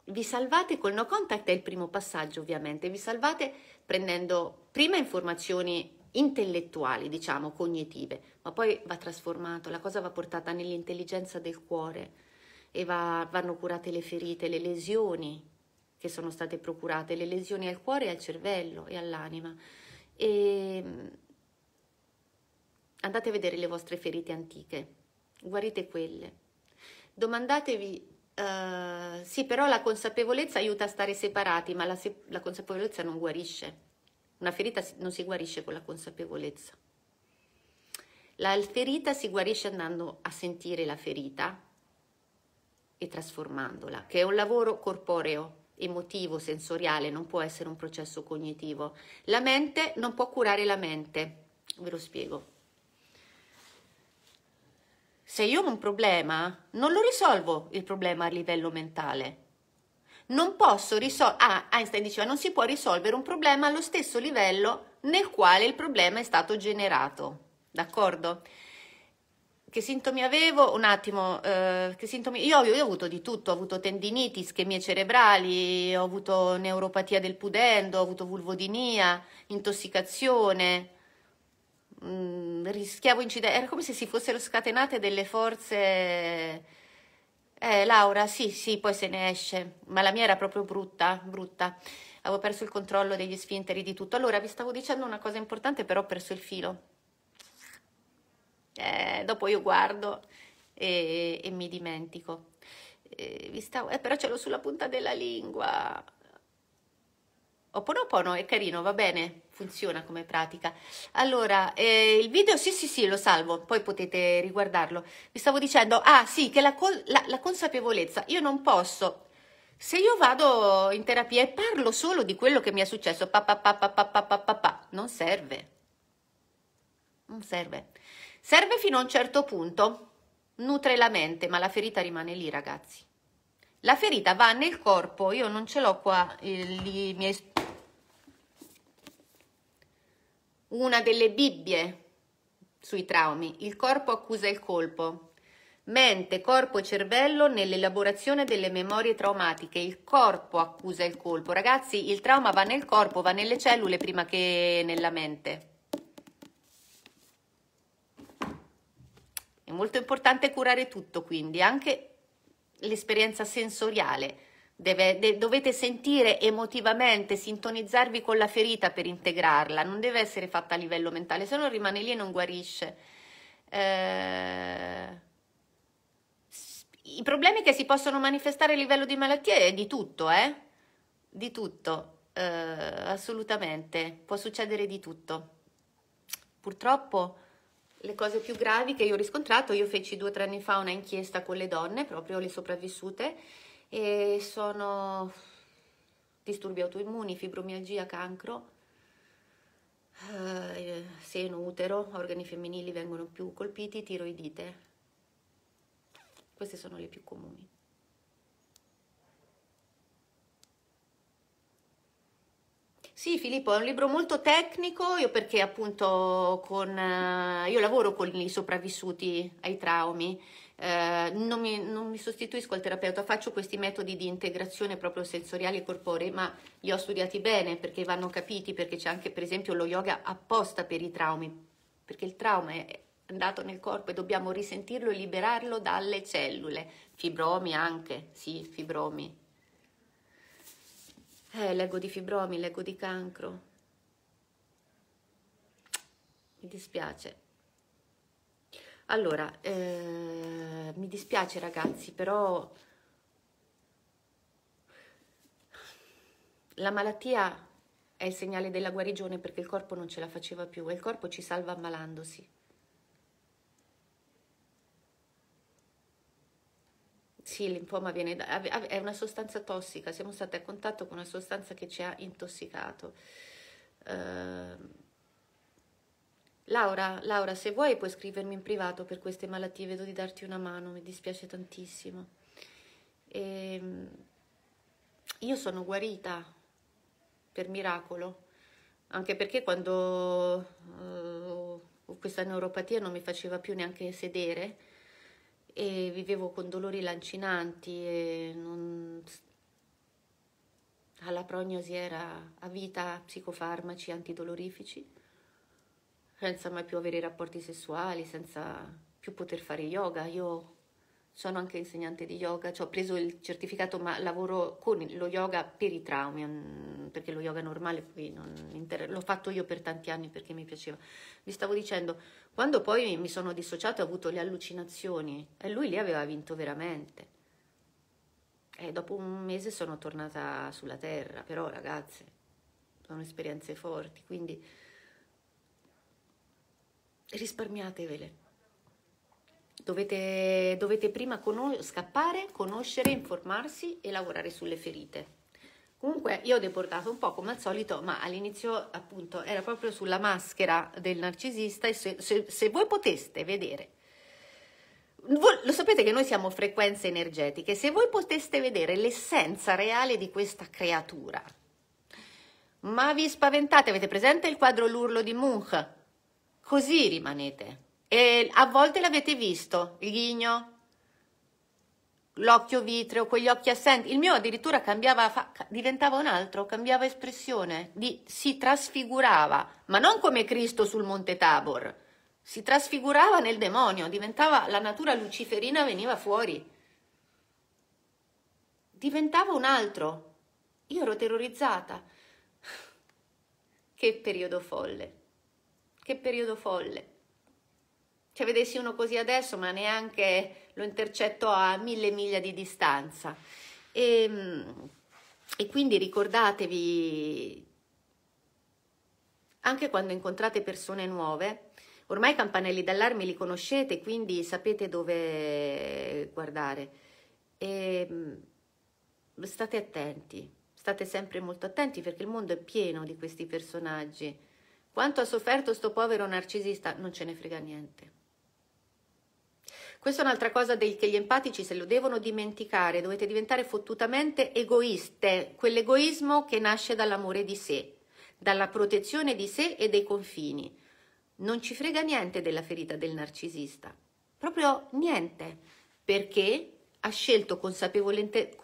vi salvate col no contact è il primo passaggio ovviamente, vi salvate prendendo prima informazioni intellettuali, diciamo, cognitive, ma poi va trasformato, la cosa va portata nell'intelligenza del cuore e va, vanno curate le ferite, le lesioni che sono state procurate, le lesioni al cuore e al cervello e all'anima. E ehm, andate a vedere le vostre ferite antiche, guarite quelle domandatevi, uh, sì però la consapevolezza aiuta a stare separati, ma la, se- la consapevolezza non guarisce. Una ferita non si guarisce con la consapevolezza. La ferita si guarisce andando a sentire la ferita e trasformandola, che è un lavoro corporeo, emotivo, sensoriale, non può essere un processo cognitivo. La mente non può curare la mente, ve lo spiego se io ho un problema, non lo risolvo il problema a livello mentale. Non posso risolvere, ah, Einstein diceva, non si può risolvere un problema allo stesso livello nel quale il problema è stato generato. D'accordo? Che sintomi avevo? Un attimo, eh, che sintomi? Io, io, ho avuto di tutto, ho avuto tendiniti, schemie cerebrali, ho avuto neuropatia del pudendo, ho avuto vulvodinia, intossicazione, mh, mm, rischiavo incidenti, era come se si fossero scatenate delle forze... Eh, Laura, sì, sì, poi se ne esce, ma la mia era proprio brutta, brutta. Avevo perso il controllo degli sfinteri di tutto. Allora, vi stavo dicendo una cosa importante, però ho perso il filo. Eh, dopo io guardo e, e mi dimentico. Eh, vi stavo, eh, però ce l'ho sulla punta della lingua. Oponopono è carino, va bene funziona come pratica. Allora, eh, il video, sì, sì, sì, lo salvo, poi potete riguardarlo. Vi stavo dicendo, ah sì, che la, la, la consapevolezza, io non posso se io vado in terapia e parlo solo di quello che mi è successo, pa, pa, pa, pa, pa, pa, pa, pa, pa, non serve. Non serve. Serve fino a un certo punto, nutre la mente, ma la ferita rimane lì, ragazzi. La ferita va nel corpo, io non ce l'ho qua i miei Una delle Bibbie sui traumi, il corpo accusa il colpo. Mente, corpo e cervello nell'elaborazione delle memorie traumatiche. Il corpo accusa il colpo. Ragazzi, il trauma va nel corpo, va nelle cellule prima che nella mente. È molto importante curare tutto, quindi anche l'esperienza sensoriale Deve, de, dovete sentire emotivamente, sintonizzarvi con la ferita per integrarla, non deve essere fatta a livello mentale, se no rimane lì e non guarisce. Eh, I problemi che si possono manifestare a livello di malattia è di tutto, eh? Di tutto, eh, assolutamente, può succedere di tutto. Purtroppo le cose più gravi che io ho riscontrato, io feci due o tre anni fa una inchiesta con le donne, proprio le sopravvissute, e sono disturbi autoimmuni, fibromialgia, cancro, eh, seno, utero, organi femminili vengono più colpiti, tiroidite. Queste sono le più comuni. Sì, Filippo, è un libro molto tecnico, io perché appunto con, eh, io lavoro con i sopravvissuti ai traumi eh, non, mi, non, mi, sostituisco al terapeuta, faccio questi metodi di integrazione proprio sensoriali e corporei, ma li ho studiati bene perché vanno capiti, perché c'è anche per esempio lo yoga apposta per i traumi, perché il trauma è andato nel corpo e dobbiamo risentirlo e liberarlo dalle cellule, fibromi anche, sì, fibromi. Eh, leggo di fibromi, leggo di cancro. Mi dispiace. Allora, eh, mi dispiace ragazzi, però la malattia è il segnale della guarigione perché il corpo non ce la faceva più e il corpo ci salva ammalandosi. Sì, linfoma viene da, è una sostanza tossica, siamo stati a contatto con una sostanza che ci ha intossicato. Uh, Laura, Laura, se vuoi puoi scrivermi in privato per queste malattie, vedo di darti una mano, mi dispiace tantissimo. E ehm, io sono guarita per miracolo, anche perché quando uh, questa neuropatia non mi faceva più neanche sedere e vivevo con dolori lancinanti e non... alla prognosi era a vita psicofarmaci antidolorifici senza mai più avere rapporti sessuali, senza più poter fare yoga. Io sono anche insegnante di yoga, cioè ho preso il certificato ma lavoro con lo yoga per i traumi, mm, perché lo yoga normale inter... l'ho fatto io per tanti anni perché mi piaceva. Vi stavo dicendo, quando poi mi sono dissociato ho avuto le allucinazioni e lui lì aveva vinto veramente. E dopo un mese sono tornata sulla terra, però ragazze, sono esperienze forti, quindi risparmiatevele. Dovete, dovete prima conos- scappare, conoscere, informarsi e lavorare sulle ferite. Comunque io ho deportato un po' come al solito, ma all'inizio appunto era proprio sulla maschera del narcisista e se, se, se voi poteste vedere, voi, lo sapete che noi siamo frequenze energetiche, se voi poteste vedere l'essenza reale di questa creatura, ma vi spaventate, avete presente il quadro L'urlo di Munch? Così rimanete. E a volte l'avete visto, il ghigno, l'occhio vitreo, quegli occhi assenti. Il mio addirittura cambiava, diventava un altro, cambiava espressione, di, si trasfigurava, ma non come Cristo sul Monte Tabor, si trasfigurava nel demonio, diventava, la natura luciferina veniva fuori. Diventava un altro. Io ero terrorizzata. Che periodo folle. Che periodo folle. Cioè, vedessi uno così adesso, ma neanche lo intercetto a mille miglia di distanza. E, ehm, e quindi ricordatevi, anche quando incontrate persone nuove, ormai i campanelli d'allarme li conoscete, quindi sapete dove guardare. E, ehm, state attenti, state sempre molto attenti perché il mondo è pieno di questi personaggi quanto ha sofferto sto povero narcisista non ce ne frega niente. Questa è un'altra cosa del, che gli empatici se lo devono dimenticare, dovete diventare fottutamente egoiste, quell'egoismo che nasce dall'amore di sé, dalla protezione di sé e dei confini. Non ci frega niente della ferita del narcisista, proprio niente, perché ha scelto consapevolmente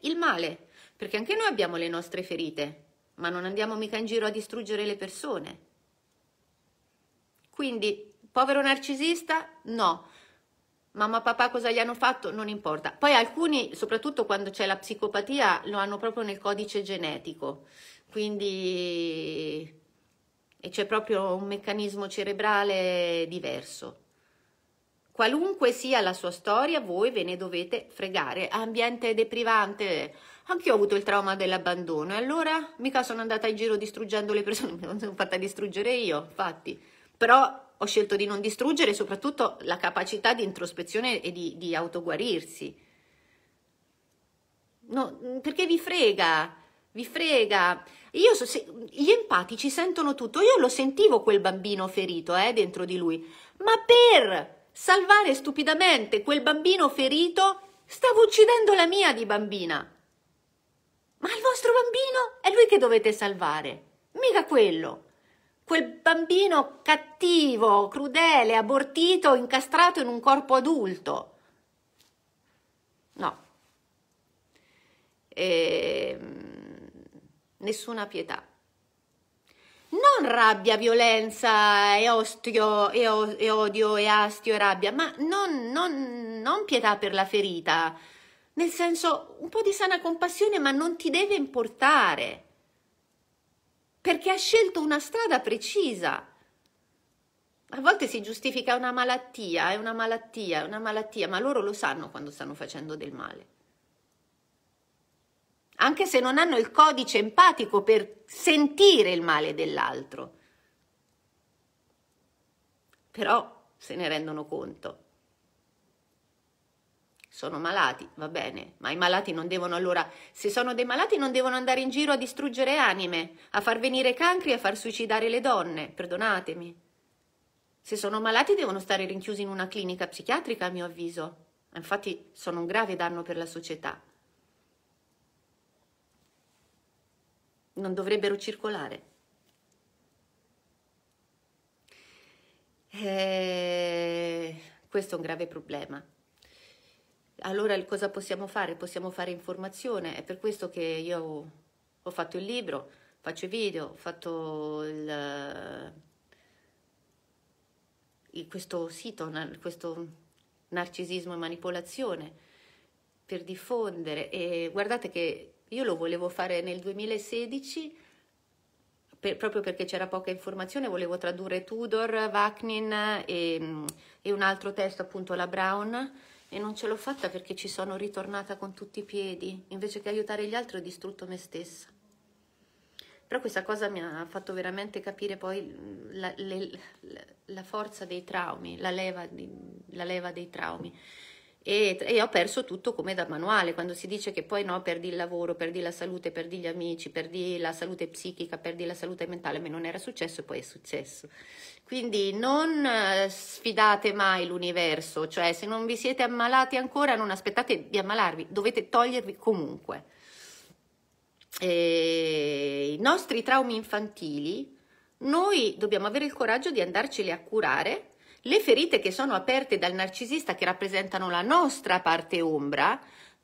il male, perché anche noi abbiamo le nostre ferite, ma non andiamo mica in giro a distruggere le persone. Quindi, povero narcisista? No. Mamma, papà cosa gli hanno fatto? Non importa. Poi alcuni, soprattutto quando c'è la psicopatia, lo hanno proprio nel codice genetico. Quindi c'è proprio un meccanismo cerebrale diverso. Qualunque sia la sua storia, voi ve ne dovete fregare. Ambiente deprivante, Anch'io ho avuto il trauma dell'abbandono e allora mica sono andata in giro distruggendo le persone, mi sono fatta distruggere io, infatti. Però ho scelto di non distruggere soprattutto la capacità di introspezione e di, di autoguarirsi. No, mm, perché vi frega, vi frega. Io so, se, gli empatici sentono tutto. Io lo sentivo quel bambino ferito eh, dentro di lui, ma per salvare stupidamente quel bambino ferito stavo uccidendo la mia di bambina. Ma il vostro bambino è lui che dovete salvare, mica quello. Quel bambino cattivo, crudele, abortito, incastrato in un corpo adulto. No. E... Ehm, nessuna pietà. Non rabbia, violenza e, ostio, e, o, e odio e astio e rabbia, ma non, non, non pietà per la ferita nel senso, un po' di sana compassione, ma non ti deve importare, perché ha scelto una strada precisa. A volte si giustifica una malattia, è una malattia, è una malattia, ma loro lo sanno quando stanno facendo del male. Anche se non hanno il codice empatico per sentire il male dell'altro. Però se ne rendono conto sono malati, va bene, ma i malati non devono allora, se sono dei malati non devono andare in giro a distruggere anime, a far venire cancri, e a far suicidare le donne, perdonatemi. Se sono malati devono stare rinchiusi in una clinica psichiatrica, a mio avviso. Infatti sono un grave danno per la società. Non dovrebbero circolare. E... Eh, questo è un grave problema. Allora cosa possiamo fare? Possiamo fare informazione, è per questo che io ho fatto il libro, faccio i video, ho fatto il, il, questo sito, questo narcisismo e manipolazione per diffondere e guardate che io lo volevo fare nel 2016 per, proprio perché c'era poca informazione, volevo tradurre Tudor, Vaknin e, mm, e un altro testo appunto la Brown e non ce l'ho fatta perché ci sono ritornata con tutti i piedi, invece che aiutare gli altri ho distrutto me stessa. Però questa cosa mi ha fatto veramente capire poi mm, la, le, la forza dei traumi, la leva, la leva dei traumi e, e, ho perso tutto come da manuale, quando si dice che poi no, perdi il lavoro, perdi la salute, perdi gli amici, perdi la salute psichica, perdi la salute mentale, a me non era successo e poi è successo. Quindi non eh, sfidate mai l'universo, cioè se non vi siete ammalati ancora non aspettate di ammalarvi, dovete togliervi comunque. E I nostri traumi infantili, noi dobbiamo avere il coraggio di andarceli a curare le ferite che sono aperte dal narcisista che rappresentano la nostra parte ombra,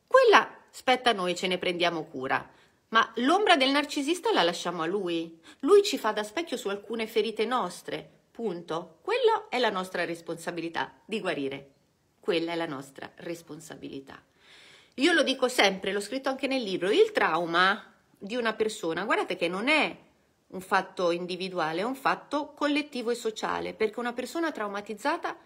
quella spetta a noi, ce ne prendiamo cura. Ma l'ombra del narcisista la lasciamo a lui. Lui ci fa da specchio su alcune ferite nostre. Punto. Quella è la nostra responsabilità di guarire. Quella è la nostra responsabilità. Io lo dico sempre, l'ho scritto anche nel libro, il trauma di una persona, guardate che non è un fatto individuale, è un fatto collettivo e sociale, perché una persona traumatizzata,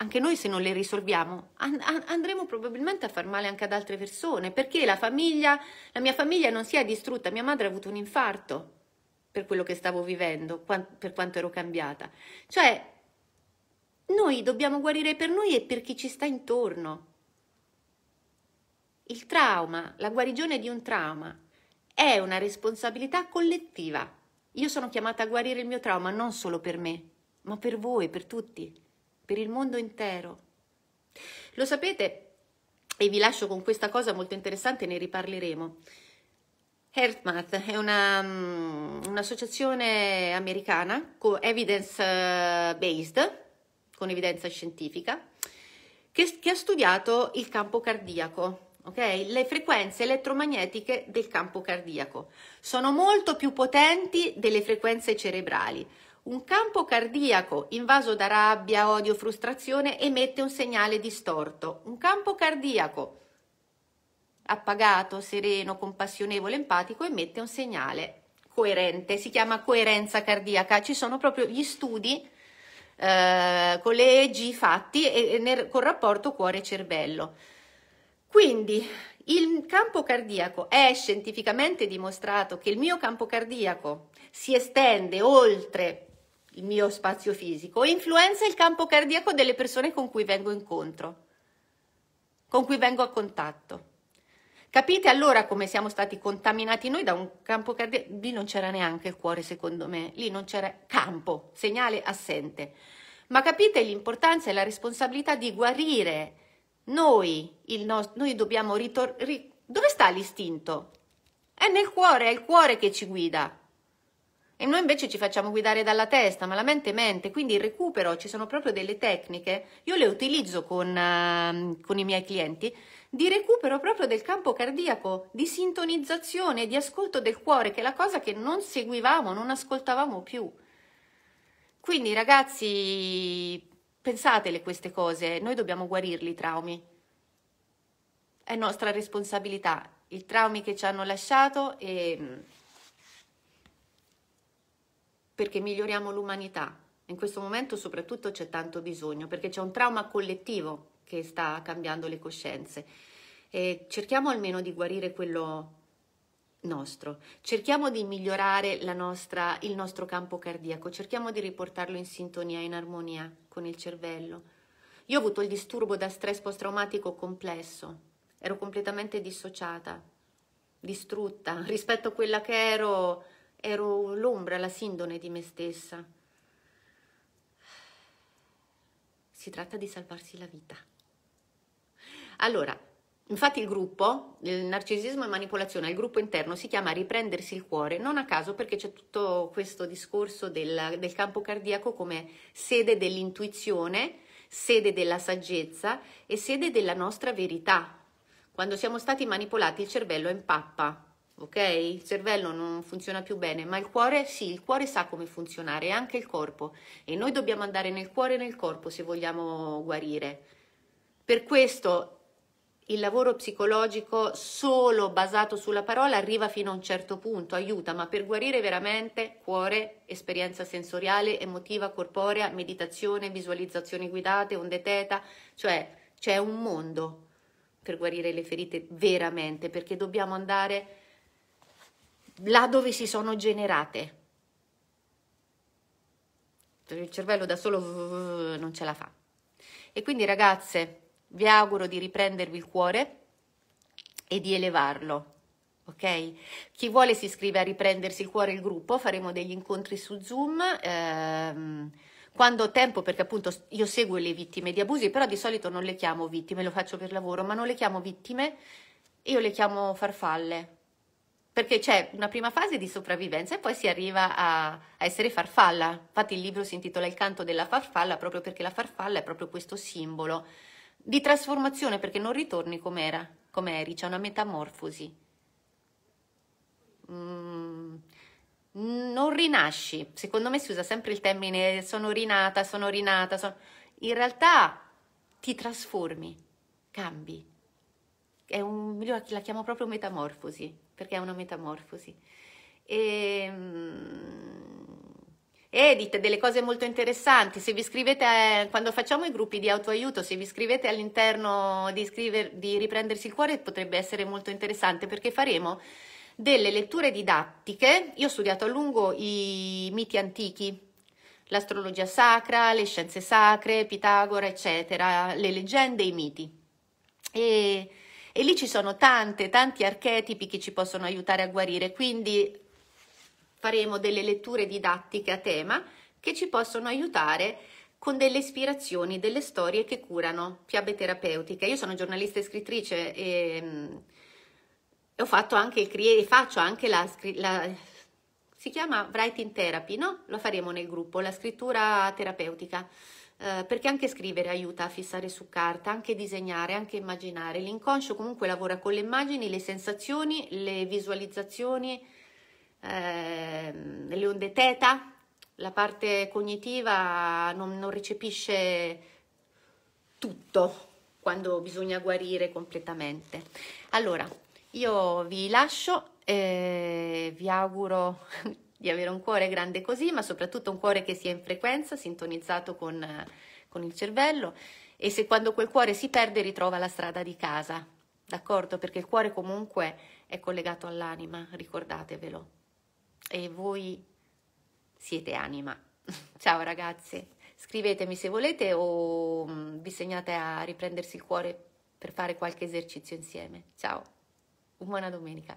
anche noi se non le risolviamo, andremo probabilmente a far male anche ad altre persone, perché la famiglia, la mia famiglia non si è distrutta, mia madre ha avuto un infarto per quello che stavo vivendo, per quanto ero cambiata. Cioè, noi dobbiamo guarire per noi e per chi ci sta intorno. Il trauma, la guarigione di un trauma è una responsabilità collettiva. Io sono chiamata a guarire il mio trauma non solo per me, ma per voi, per tutti, per il mondo intero. Lo sapete, e vi lascio con questa cosa molto interessante, ne riparleremo. HeartMath è una, um, un'associazione americana co- evidence-based, con evidenza scientifica, che, che ha studiato il campo cardiaco Okay? Le frequenze elettromagnetiche del campo cardiaco sono molto più potenti delle frequenze cerebrali. Un campo cardiaco invaso da rabbia, odio, frustrazione emette un segnale distorto. Un campo cardiaco appagato, sereno, compassionevole, empatico emette un segnale coerente, si chiama coerenza cardiaca. Ci sono proprio gli studi eh, collegi fatti e, e nel, col rapporto cuore-cervello. Quindi il campo cardiaco è scientificamente dimostrato che il mio campo cardiaco si estende oltre il mio spazio fisico e influenza il campo cardiaco delle persone con cui vengo incontro, con cui vengo a contatto. Capite allora come siamo stati contaminati noi da un campo cardiaco? Lì non c'era neanche il cuore, secondo me, lì non c'era campo, segnale assente. Ma capite l'importanza e la responsabilità di guarire noi, no- noi dobbiamo ritornare... Ri- dove sta l'istinto? È nel cuore, è il cuore che ci guida. E noi invece ci facciamo guidare dalla testa, ma la mente mente, quindi il recupero, ci sono proprio delle tecniche, io le utilizzo con, uh, con i miei clienti, di recupero proprio del campo cardiaco, di sintonizzazione, di ascolto del cuore, che è la cosa che non seguivamo, non ascoltavamo più. Quindi ragazzi, Pensatele queste cose, noi dobbiamo guarirli i traumi. È nostra responsabilità, i traumi che ci hanno lasciato e mm, perché miglioriamo l'umanità. In questo momento soprattutto c'è tanto bisogno perché c'è un trauma collettivo che sta cambiando le coscienze. E cerchiamo almeno di guarire quello nostro. Cerchiamo di migliorare nostra, il nostro campo cardiaco, cerchiamo di riportarlo in sintonia, in armonia con il cervello. Io ho avuto il disturbo da stress post-traumatico complesso, ero completamente dissociata, distrutta rispetto a quella che ero, ero l'ombra, la sindone di me stessa. Si tratta di salvarsi la vita. Allora, Infatti il gruppo, il narcisismo e manipolazione, il gruppo interno si chiama riprendersi il cuore, non a caso perché c'è tutto questo discorso del, del campo cardiaco come sede dell'intuizione, sede della saggezza e sede della nostra verità. Quando siamo stati manipolati il cervello è in pappa, ok? Il cervello non funziona più bene, ma il cuore sì, il cuore sa come funzionare e anche il corpo. E noi dobbiamo andare nel cuore e nel corpo se vogliamo guarire. Per questo il lavoro psicologico solo basato sulla parola arriva fino a un certo punto, aiuta, ma per guarire veramente cuore, esperienza sensoriale, emotiva, corporea, meditazione, visualizzazioni guidate, onde teta, cioè c'è un mondo per guarire le ferite veramente, perché dobbiamo andare là dove si sono generate. Il cervello da solo non ce la fa. E quindi ragazze, vi auguro di riprendervi il cuore e di elevarlo. Ok? Chi vuole si iscrive a riprendersi il cuore il gruppo, faremo degli incontri su Zoom. Ehm, quando ho tempo, perché appunto io seguo le vittime di abusi, però di solito non le chiamo vittime, lo faccio per lavoro, ma non le chiamo vittime, io le chiamo farfalle, perché c'è una prima fase di sopravvivenza e poi si arriva a, a, essere farfalla. Infatti il libro si intitola Il canto della farfalla proprio perché la farfalla è proprio questo simbolo di trasformazione perché non ritorni come era, come eri, c'è una metamorfosi. Mm, non rinasci, secondo me si usa sempre il termine sono rinata, sono rinata, sono... in realtà ti trasformi, cambi. È un, io la chiamo proprio metamorfosi, perché è una metamorfosi. E, mm, e dite delle cose molto interessanti. Se vi iscrivete, quando facciamo i gruppi di autoaiuto, se vi iscrivete all'interno di, scriver, di Riprendersi il Cuore potrebbe essere molto interessante perché faremo delle letture didattiche. Io ho studiato a lungo i miti antichi, l'astrologia sacra, le scienze sacre, Pitagora, eccetera, le leggende, i miti. E, e lì ci sono tante, tanti archetipi che ci possono aiutare a guarire, quindi faremo delle letture didattiche a tema che ci possono aiutare con delle ispirazioni, delle storie che curano fiabe terapeutiche. Io sono giornalista e scrittrice e, mm, e ho fatto anche il e faccio anche la, la, si chiama writing therapy, no? Lo faremo nel gruppo, la scrittura terapeutica. Eh, perché anche scrivere aiuta a fissare su carta, anche disegnare, anche immaginare. L'inconscio comunque lavora con le immagini, le sensazioni, le visualizzazioni, eh, le onde teta, la parte cognitiva non, non recepisce tutto quando bisogna guarire completamente. Allora, io vi lascio, eh, vi auguro di avere un cuore grande così, ma soprattutto un cuore che sia in frequenza, sintonizzato con, con il cervello e se quando quel cuore si perde ritrova la strada di casa, d'accordo? Perché il cuore comunque è collegato all'anima, ricordatevelo e voi siete anima. Ciao ragazze, scrivetemi se volete o mm, vi segnate a riprendersi il cuore per fare qualche esercizio insieme. Ciao, buona domenica.